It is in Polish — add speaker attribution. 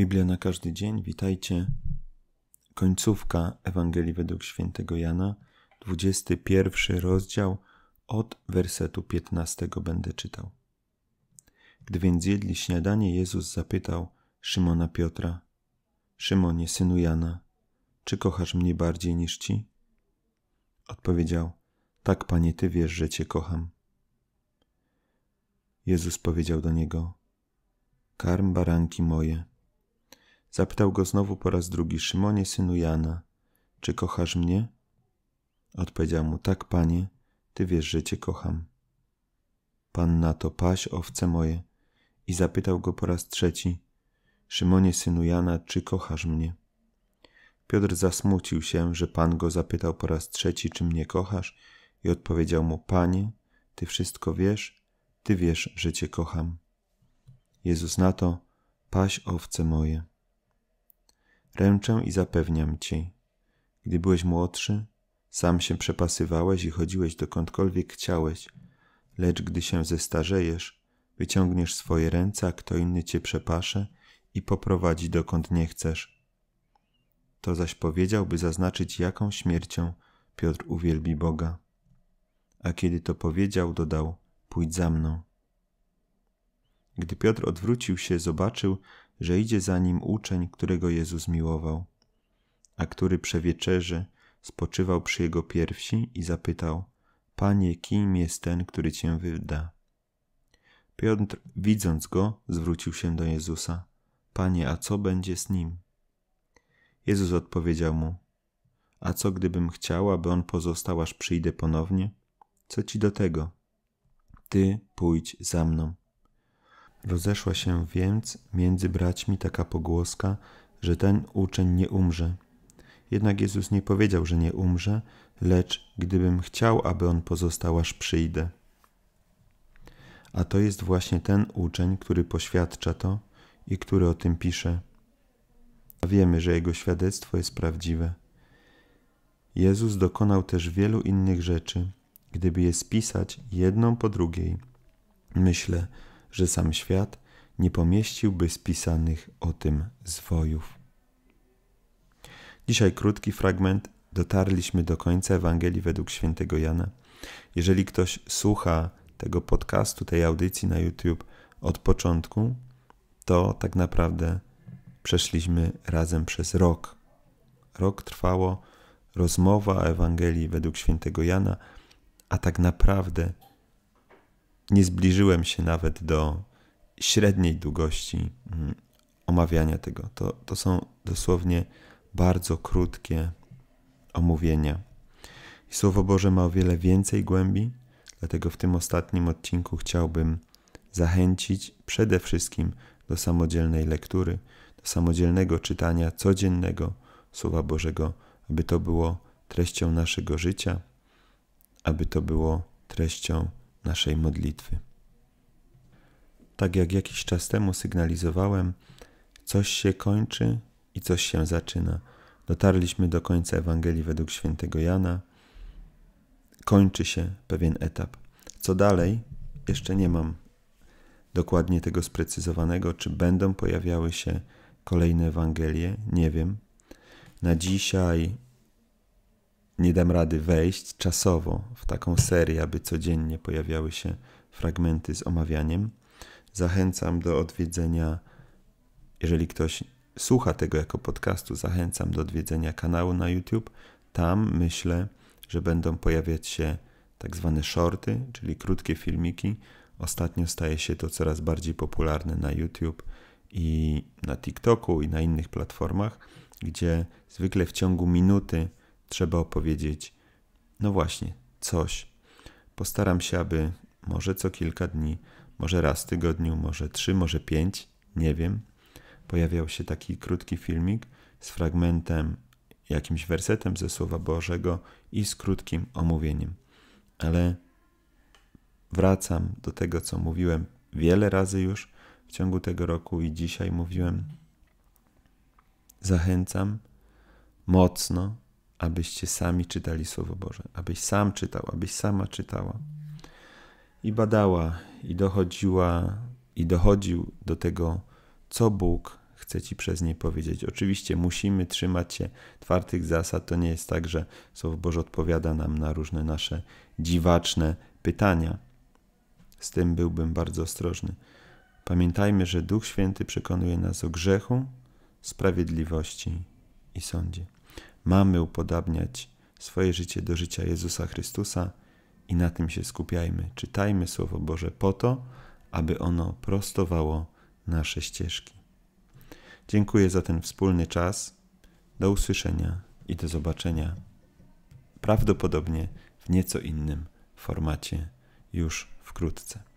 Speaker 1: Biblia na każdy dzień, witajcie. Końcówka Ewangelii według świętego Jana, 21 rozdział, od wersetu 15 będę czytał. Gdy więc jedli śniadanie, Jezus zapytał Szymona Piotra: Szymonie, synu Jana, czy kochasz mnie bardziej niż ci? Odpowiedział: Tak, panie, ty wiesz, że cię kocham. Jezus powiedział do niego: Karm baranki moje. Zapytał go znowu po raz drugi: Szymonie, synu Jana, czy kochasz mnie? Odpowiedział mu: Tak, panie, ty wiesz, że cię kocham. Pan na to: Paś owce moje. I zapytał go po raz trzeci: Szymonie, synu Jana, czy kochasz mnie? Piotr zasmucił się, że pan go zapytał po raz trzeci: Czy mnie kochasz? I odpowiedział mu: Panie, ty wszystko wiesz, ty wiesz, że cię kocham. Jezus na to: Paś owce moje. Ręczę i zapewniam ci. Gdy byłeś młodszy, sam się przepasywałeś i chodziłeś dokądkolwiek chciałeś, lecz gdy się zestarzejesz, wyciągniesz swoje ręce, a kto inny cię przepasze i poprowadzi dokąd nie chcesz. To zaś powiedział, by zaznaczyć, jaką śmiercią Piotr uwielbi Boga. A kiedy to powiedział, dodał: Pójdź za mną. Gdy Piotr odwrócił się, zobaczył, że idzie za nim uczeń, którego Jezus miłował, a który przewieczerzy spoczywał przy jego piersi i zapytał: Panie, kim jest ten, który cię wyda? Piotr, widząc go, zwrócił się do Jezusa: Panie, a co będzie z nim? Jezus odpowiedział mu: A co gdybym chciał, aby on pozostał, aż przyjdę ponownie? Co ci do tego? Ty pójdź za mną. Rozeszła się więc między braćmi taka pogłoska, że ten uczeń nie umrze. Jednak Jezus nie powiedział, że nie umrze, lecz gdybym chciał, aby on pozostał, aż przyjdę. A to jest właśnie ten uczeń, który poświadcza to i który o tym pisze. A wiemy, że jego świadectwo jest prawdziwe. Jezus dokonał też wielu innych rzeczy, gdyby je spisać jedną po drugiej. Myślę, że sam świat nie pomieściłby spisanych o tym zwojów. Dzisiaj krótki fragment. Dotarliśmy do końca Ewangelii według świętego Jana. Jeżeli ktoś słucha tego podcastu, tej audycji na YouTube od początku, to tak naprawdę przeszliśmy razem przez rok. Rok trwało rozmowa o Ewangelii według świętego Jana, a tak naprawdę nie zbliżyłem się nawet do średniej długości mm, omawiania tego. To, to są dosłownie bardzo krótkie omówienia. I Słowo Boże ma o wiele więcej głębi, dlatego w tym ostatnim odcinku chciałbym zachęcić przede wszystkim do samodzielnej lektury, do samodzielnego czytania codziennego Słowa Bożego, aby to było treścią naszego życia, aby to było treścią naszej modlitwy. Tak jak jakiś czas temu sygnalizowałem, coś się kończy i coś się zaczyna. Dotarliśmy do końca Ewangelii według świętego Jana. Kończy się pewien etap. Co dalej? Jeszcze nie mam dokładnie tego sprecyzowanego, czy będą pojawiały się kolejne Ewangelie, nie wiem. Na dzisiaj nie dam rady wejść czasowo w taką serię, aby codziennie pojawiały się fragmenty z omawianiem. Zachęcam do odwiedzenia, jeżeli ktoś słucha tego jako podcastu, zachęcam do odwiedzenia kanału na YouTube. Tam myślę, że będą pojawiać się tak zwane shorty, czyli krótkie filmiki. Ostatnio staje się to coraz bardziej popularne na YouTube i na TikToku i na innych platformach, gdzie zwykle w ciągu minuty trzeba opowiedzieć, no właśnie, coś. Postaram się, aby może co kilka dni, może raz w tygodniu, może trzy, może pięć, nie wiem, pojawiał się taki krótki filmik z fragmentem, jakimś wersetem ze Słowa Bożego i z krótkim omówieniem. Ale wracam do tego, co mówiłem wiele razy już w ciągu tego roku i dzisiaj mówiłem. Zachęcam mocno abyście sami czytali Słowo Boże, abyś sam czytał, abyś sama czytała i badała i dochodziła i dochodził do tego, co Bóg chce ci przez nie powiedzieć. Oczywiście musimy trzymać się twardych zasad. To nie jest tak, że Słowo Boże odpowiada nam na różne nasze dziwaczne pytania. Z tym byłbym bardzo ostrożny. Pamiętajmy, że Duch Święty przekonuje nas o grzechu, sprawiedliwości i sądzie. Mamy upodabniać swoje życie do życia Jezusa Chrystusa i na tym się skupiajmy. Czytajmy Słowo Boże po to, aby ono prostowało nasze ścieżki. Dziękuję za ten wspólny czas. Do usłyszenia i do zobaczenia. Prawdopodobnie w nieco innym formacie już wkrótce.